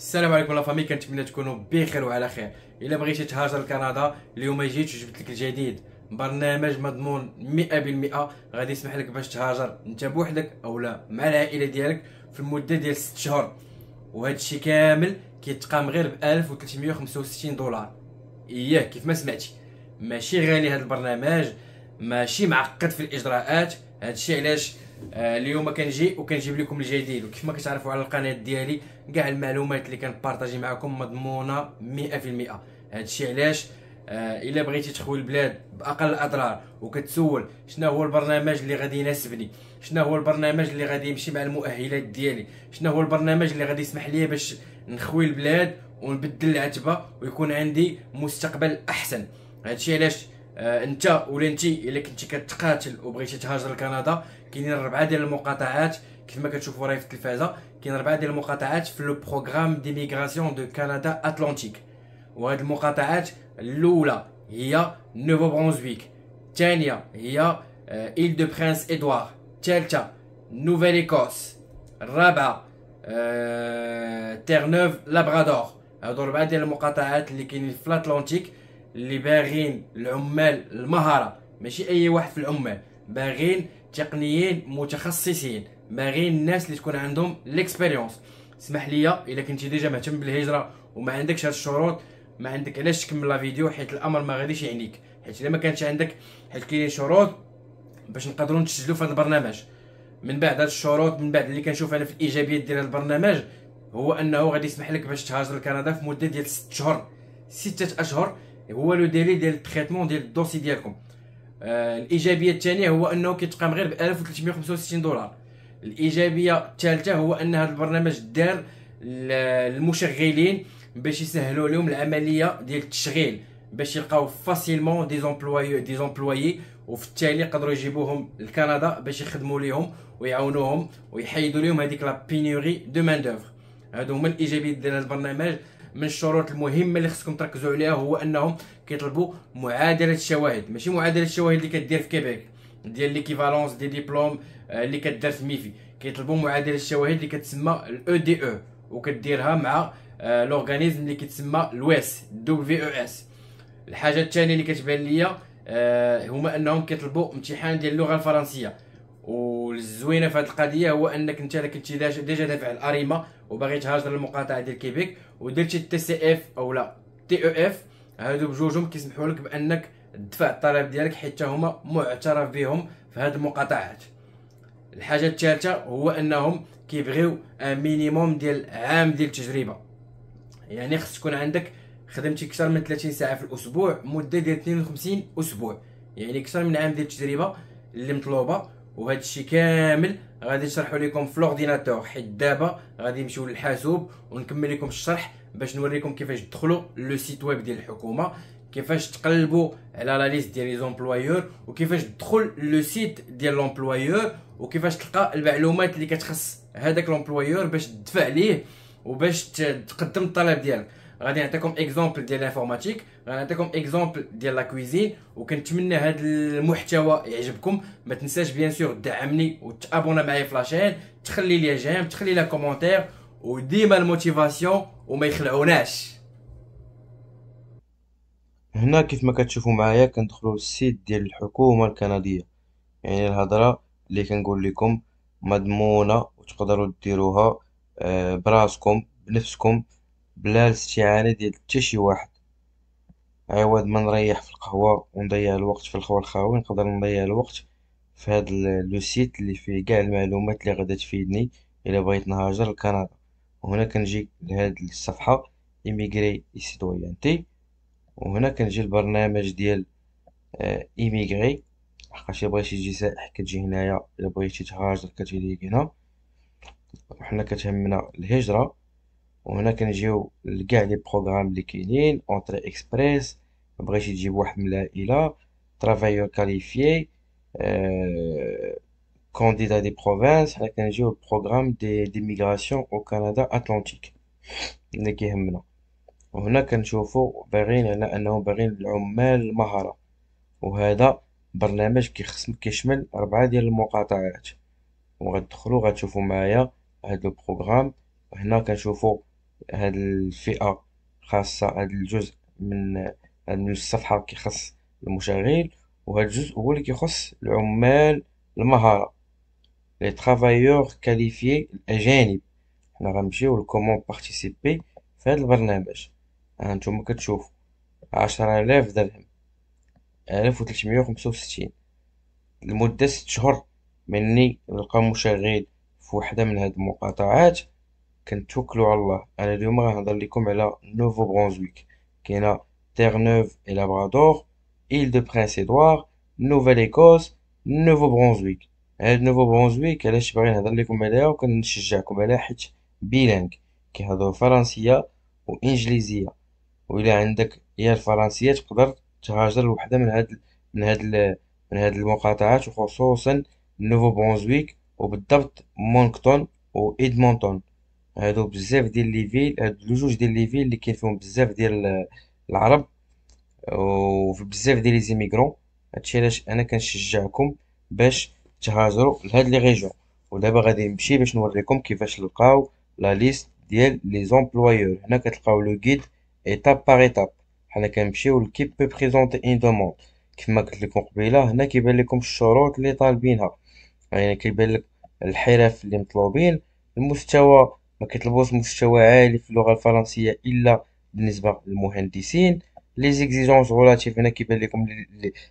السلام عليكم لا فامي كنتمنى تكونوا بخير وعلى خير الا بغيتي تهاجر لكندا اليوم جيت وجبت لك الجديد برنامج مضمون 100% غادي يسمح لك باش تهاجر انت بوحدك اولا مع العائله ديالك في المده ديال 6 شهور وهذا الشيء كامل كيتقام غير ب 1365 دولار اياه كيف ما سمعتي ماشي غالي هذا البرنامج ماشي معقد في الاجراءات هذا الشيء علاش آه، اليوم كنجي وكنجيب لكم الجديد وكيف ما كتعرفوا على القناه ديالي كاع المعلومات اللي كنبارطاجي معكم مضمونه 100% هادشي علاش آه، الا بغيتي تخوي البلاد باقل الاضرار وكتسول شنو هو البرنامج اللي غادي يناسبني شنو هو البرنامج اللي غادي يمشي مع المؤهلات ديالي شنو هو البرنامج اللي غادي يسمح لي باش نخوي البلاد ونبدل العتبه ويكون عندي مستقبل احسن هادشي علاش آه انت ولا انت الا كنتي كتقاتل وبغيتي تهاجر لكندا كاينين ربعه ديال المقاطعات كيف ما كتشوفوا راهي في التلفازه كاين ربعه ديال المقاطعات في لو بروغرام ديميغراسيون دو كندا اتلانتيك وهاد المقاطعات الاولى هي نوفو برونزويك الثانيه هي ايل دو برينس ادوار الثالثه نوفيل ايكوس الرابعه آه... تيرنوف لابرادور آه، هادو ربعه ديال المقاطعات اللي كاينين في الاتلانتيك اللي باغين العمال المهاره ماشي اي واحد في العمال باغين تقنيين متخصصين باغين الناس اللي تكون عندهم ليكسبيريونس اسمح لي الا كنتي ديجا مهتم بالهجره وما عندكش هاد الشروط ما عندك علاش تكمل لا فيديو حيت الامر ما غاديش يعنيك حيت الا ما كانش عندك حيت كاينين شروط باش نقدروا نسجلوا في هذا البرنامج من بعد هاد الشروط من بعد اللي كنشوف انا في الايجابيات ديال البرنامج هو انه غادي يسمح لك باش تهاجر لكندا في مده ديال 6 شهور 6 اشهر هو لو ديلي ديال التريتمون ديال الدوسي ديالكم آه، الايجابيه الثانيه هو انه كيتقام غير ب 1365 دولار الايجابيه الثالثه هو ان هذا البرنامج دار للمشغلين باش يسهلوا لهم العمليه ديال التشغيل باش يلقاو فاسيلمون دي زومبلوي دي وفي التالي يقدروا يجيبوهم لكندا باش يخدموا ليهم ويعاونوهم ويحيدوا لهم هذيك لا بينوري دو مان دوفر هادو هما الايجابيات ديال هذا البرنامج من الشروط المهمه اللي خصكم تركزوا عليها هو انهم كيطلبوا معادله الشواهد ماشي معادله الشواهد اللي كدير في كيبيك ديال ليكيفالونس دي ديبلوم اللي كدير في ميفي كيطلبوا معادله الشواهد اللي كتسمى الاو دي e او e وكديرها مع لورغانيزم آه، اللي كيتسمى الويس دبليو او اس الحاجه الثانيه اللي كتبان ليا آه، هما انهم كيطلبوا امتحان ديال اللغه الفرنسيه والزوينه في هذه القضيه هو انك انت كنتي ديجا دافع الاريمه وباغي تهاجر للمقاطعه ديال كيبيك ودرتي تي سي اف او لا تي او اف هادو بجوجهم كيسمحوا لك بانك تدفع الطلب ديالك حيت هما معترف بهم في هاد المقاطعات الحاجه الثالثه هو انهم كيبغيو ان مينيموم ديال عام ديال التجربه يعني خص تكون عندك خدمتي اكثر من 30 ساعه في الاسبوع مده ديال 52 اسبوع يعني اكثر من عام ديال التجربه اللي مطلوبه وهذا الشيء كامل غادي نشرحه لكم في لورديناتور حيت دابا غادي نمشيو للحاسوب ونكمل لكم الشرح باش نوريكم كيفاش تدخلوا لو سيت ويب ديال الحكومه كيفاش تقلبوا على لا ليست ديال لي زومبلويور وكيفاش تدخل لو سيت ديال لومبلويور وكيفاش تلقى المعلومات اللي كتخص هذاك لومبلويور باش تدفع ليه وباش تقدم الطلب ديالك غادي نعطيكم اكزومبل ديال الانفورماتيك غنعطيكم اكزومبل ديال لا كويزين وكنتمنى هذا المحتوى يعجبكم ما تنساش بيان سور دعمني وتابونا معايا في لاشين تخلي لي جيم تخلي لي كومونتير وديما الموتيفاسيون وما يخلعوناش هنا كيف ما كتشوفوا معايا كندخلوا للسيت ديال الحكومه الكنديه يعني الهضره اللي كنقول لكم مضمونه وتقدروا ديروها آه، براسكم بنفسكم بلا الاستعانة ديال حتى شي واحد عوض ما نريح في القهوة ونضيع الوقت في الخاوي نقدر نضيع الوقت في هاد لو سيت اللي فيه كاع المعلومات اللي غادا تفيدني الا بغيت نهاجر لكندا وهنا كنجي لهاد الصفحة ايميغري سيتويانتي وهنا كنجي البرنامج ديال ايميغري آه، حقاش الا بغيتي تجي سائح كتجي هنايا الا بغيتي تهاجر كتجي ليك هنا وحنا كتهمنا الهجرة وهنا كنجيو لكاع لي بروغرام لي كاينين اونتري اكسبريس مبغيش تجيب واحد من العائله ترافايور كاليفيي كانديدا دي بروفانس حنا كنجيو بروغرام دي دي ميغراسيون او كندا اتلانتيك اللي كيهمنا وهنا كنشوفو باغيين هنا انهم باغيين العمال المهره وهذا برنامج كيخصم كيشمل ربعة ديال المقاطعات وغدخلو غتشوفو معايا هاد البروغرام هنا كنشوفو هاد الفئة خاصة هاد الجزء من هاد من الصفحة كيخص المشغل وهاد الجزء هو اللي كيخص العمال المهارة لي طرافايوغ كاليفيي الأجانب حنا غنمشيو لكومون بارتيسيبي في هاد البرنامج هانتوما كتشوفو عشرالاف درهم ألف وتلتمية وخمسة وستين لمدة ست شهور مني نلقى مشغل وحدة من هاد المقاطعات كنتوكلوا على الله انا اليوم غنهضر لكم على نوفو برونزويك كاينه تير نوف اي لابرادور ايل دو برينس ادوار نوفال ايكوس نوفو برونزويك هاد نوفو برونزويك علاش باغي نهضر لكم عليها وكنشجعكم عليها حيت بيلانك كيهضروا فرنسيه وانجليزيه وإلا عندك يا الفرنسيه تقدر تهاجر لوحده من هاد من هاد من هاد المقاطعات وخصوصا نوفو برونزويك وبالضبط مونكتون وإدمونتون هادو بزاف ديال لي فيل هاد لجوج ديال لي فيل اللي كاين فيهم بزاف ديال العرب وفي بزاف ديال لي زيميغرون هادشي علاش انا كنشجعكم باش تهاجروا لهاد لي ريجون ودابا غادي نمشي باش نوريكم كيفاش نلقاو لا ليست ديال لي زومبلويور هنا كتلقاو لو غيد ايتاب بار ايتاب حنا كنمشيو لكي بو بريزونتي ان دوموند كما قلت لكم قبيله هنا كيبان لكم الشروط اللي طالبينها يعني كيبان لك الحرف اللي مطلوبين المستوى ما كيطلبوش مستوى عالي في اللغه الفرنسيه الا بالنسبه للمهندسين لي زيكزيجونس غولاتيف هنا كيبان لكم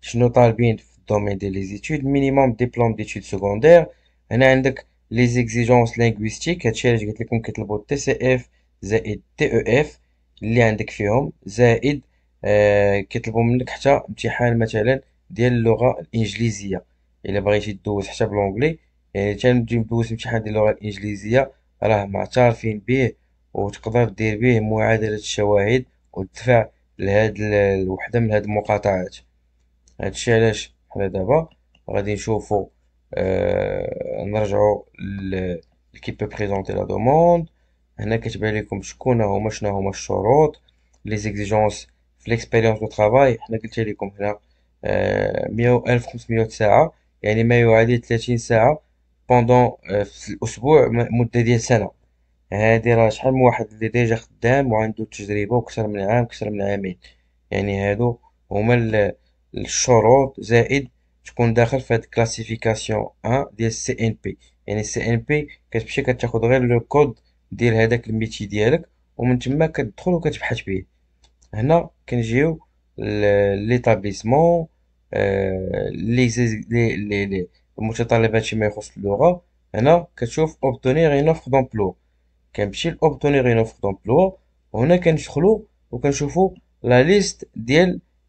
شنو طالبين في الدومين ديال لي زيتود مينيموم ديبلوم ديتود سكوندير هنا عندك لي زيكزيجونس لينغويستيك هادشي علاش قلت لكم كيطلبوا تي سي اف زائد تي او اف اللي عندك فيهم زائد آه كيطلبوا منك حتى امتحان مثلا ديال اللغه الانجليزيه الا بغيتي دوز حتى بلونغلي يعني تنجي ندوز امتحان ديال اللغه الانجليزيه راه معترفين به وتقدر دير به معادلة الشواهد وتدفع لهاد الوحدة من هاد المقاطعات هادشي علاش حنا دابا غادي نشوفو آه نرجعو لكي بي بريزونتي لا دوموند هنا كتبان لكم شكون هما شنو هما الشروط لي زيكزيجونس في ليكسبيريونس دو طرافاي حنا قلت لكم هنا آه، مية ألف 1500 ساعة يعني ما يعادل 30 ساعة بوندون في الاسبوع مده ديال سنه هادي راه شحال من واحد اللي ديجا خدام وعنده تجربه وكثر من عام كثر من عامين يعني هادو هما الشروط زائد تكون داخل في هاد كلاسيفيكاسيون 1 ديال سي ان بي يعني سي ان بي كتمشي كتاخد غير لو كود ديال هداك الميتي ديالك ومن تما كتدخل وكتبحث به هنا كنجيو ليتابليسمون لي لي لي que vous obtenir une offre d'emploi. Si obtenir une offre d'emploi, vous allez dans la liste des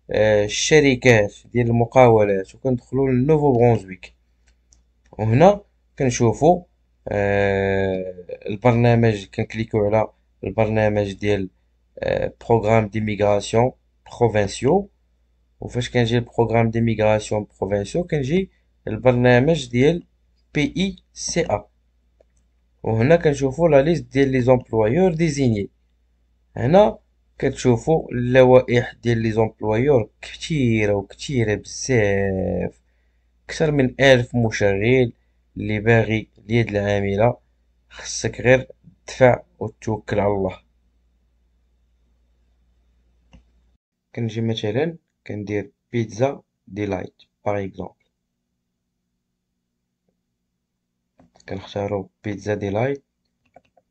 les chérie les le brunswick Vous euh, le programme, le programme d'immigration d'immigration provinciaux. Vous le programme d'immigration provinciaux, البرنامج ديال بي اي سي ا وهنا كنشوفوا لا ليست ديال لي زومبلويور ديزيني هنا كتشوفوا اللوائح ديال لي زومبلويور كثيره وكثيره بزاف اكثر من ألف مشغل اللي باغي اليد العامله خصك غير تدفع وتوكل على الله كنجي مثلا كندير بيتزا ديلايت باغ اكزومبل كنختارو بيتزا ديلايت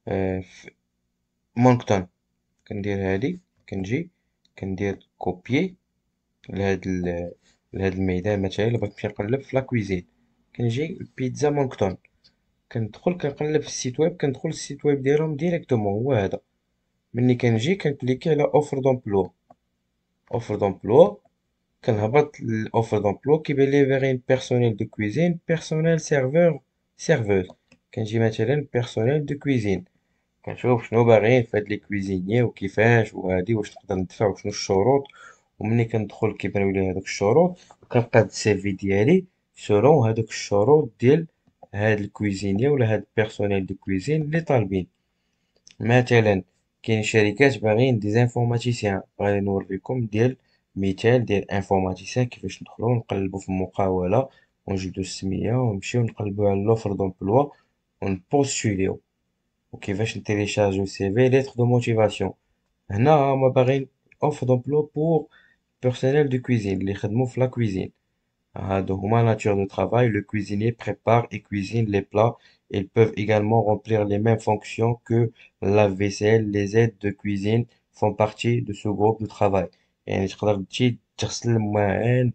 آه، في مونكتون كندير هادي كنجي كندير كوبيي لهاد لهاد الميدان مثلا الا بغيت نمشي نقلب في لاكويزين كنجي بيتزا مونكتون كندخل كنقلب في السيت ويب كندخل للسيت ويب ديالهم ديريكتومون هو هذا ملي كنجي كنكليكي على اوفر دومبلوا اوفر دومبلوا كنهبط لاوفر دومبلوا كيبان لي فيغين بيرسونيل دو كويزين بيرسونيل سيرفور سيرفوز كنجي مثلا بيرسونيل دو كويزين كنشوف شنو باغيين فهاد لي كويزيني وكيفاش وهادي واش نقدر ندفع وشنو الشروط ومني كندخل كيبانوا لي هادوك الشروط كنبقى هاد السيفي ديالي سولون هادوك الشروط ديال هاد الكويزيني ولا هاد بيرسونيل دو كويزين لي طالبين مثلا كاين شركات باغيين دي زانفورماتيسيان غادي نوريكم ديال مثال ديال انفورماتيسيان كيفاش ندخلو نقلبو في المقاوله Je te de je suis on de l'offre d'emploi, on postule. Ok, je télécharge le CV, lettre de motivation. Maintenant, on m'apparaît, offre d'emploi pour personnel de cuisine, les redemoffs de la cuisine. Donc, ma nature de travail, le cuisinier prépare et cuisine les plats. Ils peuvent également remplir les mêmes fonctions que la vaisselle, les aides de cuisine font partie de ce groupe de travail. Et de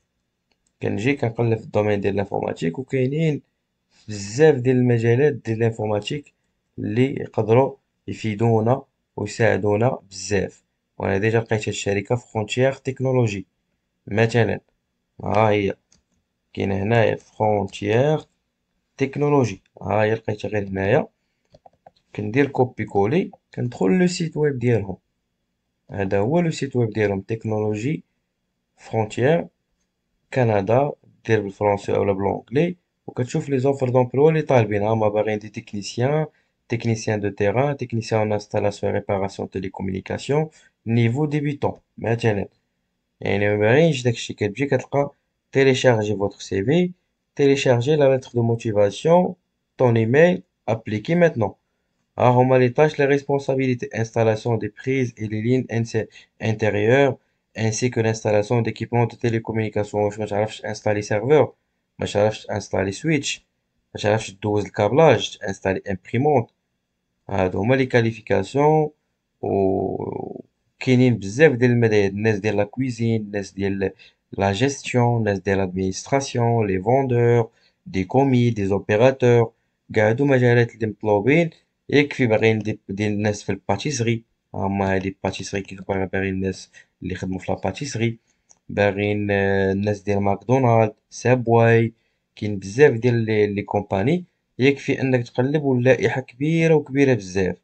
كنجي كنقلب في الدومين ديال لافورماتيك وكاينين بزاف ديال المجالات ديال لانفورماتيك اللي يقدروا يفيدونا ويساعدونا بزاف وانا ديجا لقيت هاد الشركه في فرونتيير تكنولوجي مثلا ها هي كاين هنايا فرونتيير تكنولوجي ها هي لقيتها غير هنايا كندير كوبي كولي كندخل لو سيت ويب ديالهم هذا هو لو سيت ويب ديالهم تكنولوجي فرونتيير Canada, d'élèves français ou ou tu les offres d'emploi, les talbina, on des techniciens, techniciens de terrain, techniciens en installation, réparation, télécommunications, niveau débutant, maintenant. Et numéro va avoir téléchargez votre CV, téléchargez la lettre de motivation, ton email, appliquez maintenant. Alors, on les tâches, les responsabilités, installation des prises et les lignes intérieures, ainsi que l'installation d'équipements de télécommunications. Je ne installer serveur, je switch, je ne le câblage, installer imprimante. Ah, dans les qualifications ou oh, كاينين la cuisine, de la gestion, de l'administration, les vendeurs, des commis, des opérateurs. هما هادي باتيسري كبار باغيين الناس اللي خدموا في لاباتيسري باغيين الناس ديال ماكدونالد سابواي كاين بزاف ديال لي كومباني يكفي انك تقلب واللائحه كبيره وكبيره بزاف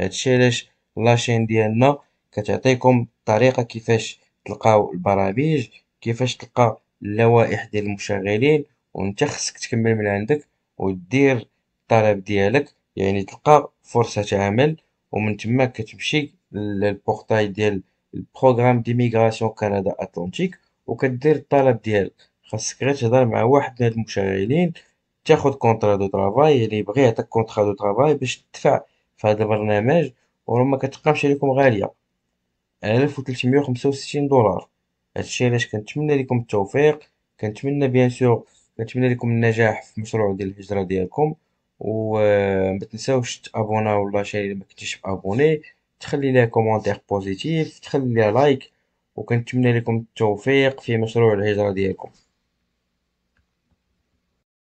هادشي علاش لاشين ديالنا كتعطيكم طريقه كيفاش تلقاو البرامج كيفاش تلقى اللوائح ديال المشغلين وانت خصك تكمل من عندك ودير الطلب ديالك يعني تلقى فرصه عمل ومن تما كتمشي للبورتاي ديال البروغرام ديميغراسيون كندا اتلانتيك وكدير الطلب ديالك خاصك غير تهضر مع واحد من هاد المشغلين تاخد كونطرا دو طرافاي اللي يعني يبغي يعطيك كونطرا دو طرافاي باش تدفع في هذا البرنامج وراه مكتبقاش عليكم غاليه 1365 دولار هادشي علاش كنتمنى لكم التوفيق كنتمنى بيان سور كنتمنى لكم النجاح في مشروع ديال الهجره ديالكم وما euh, تابونا تابوناو لاشين ما كنتيش مابوني تخلي لي كومونتير بوزيتيف تخلي لي لايك وكنتمنى لكم التوفيق في مشروع الهجرة ديالكم